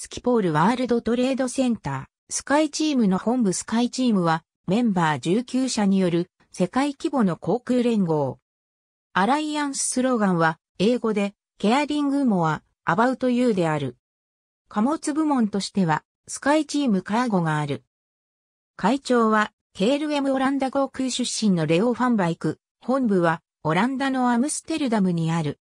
スキポールワールドトレードセンター、スカイチームの本部スカイチームは、メンバー19社による世界規模の航空連合。アライアンススローガンは、英語で、ケアリングモア、アバウトユーである。貨物部門としては、スカイチームカーゴがある。会長は、KLM オランダ航空出身のレオ・ファンバイク、本部は、オランダのアムステルダムにある。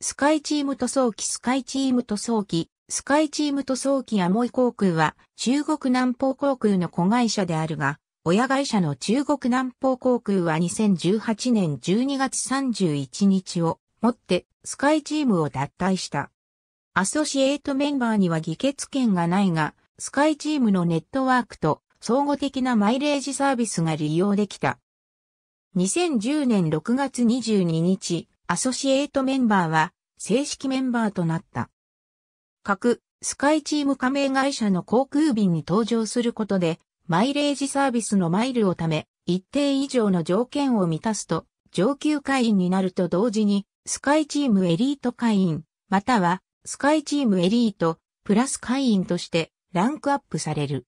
スカイチーム塗装機スカイチーム塗装機、スカイチームと早期アモイ航空は中国南方航空の子会社であるが、親会社の中国南方航空は2018年12月31日をもってスカイチームを脱退した。アソシエイトメンバーには議決権がないが、スカイチームのネットワークと総合的なマイレージサービスが利用できた。2010年6月22日、アソシエイトメンバーは正式メンバーとなった。各、スカイチーム加盟会社の航空便に搭乗することで、マイレージサービスのマイルをため、一定以上の条件を満たすと、上級会員になると同時に、スカイチームエリート会員、または、スカイチームエリート、プラス会員としてランクアップされる。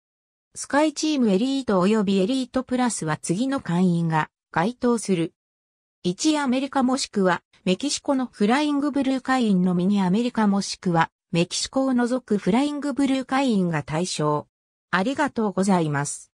スカイチームエリート及びエリートプラスは次の会員が該当する。1アメリカもしくはメキシコのフライングブルー会員のミニアメリカもしくはメキシコを除くフライングブルー会員が対象。ありがとうございます。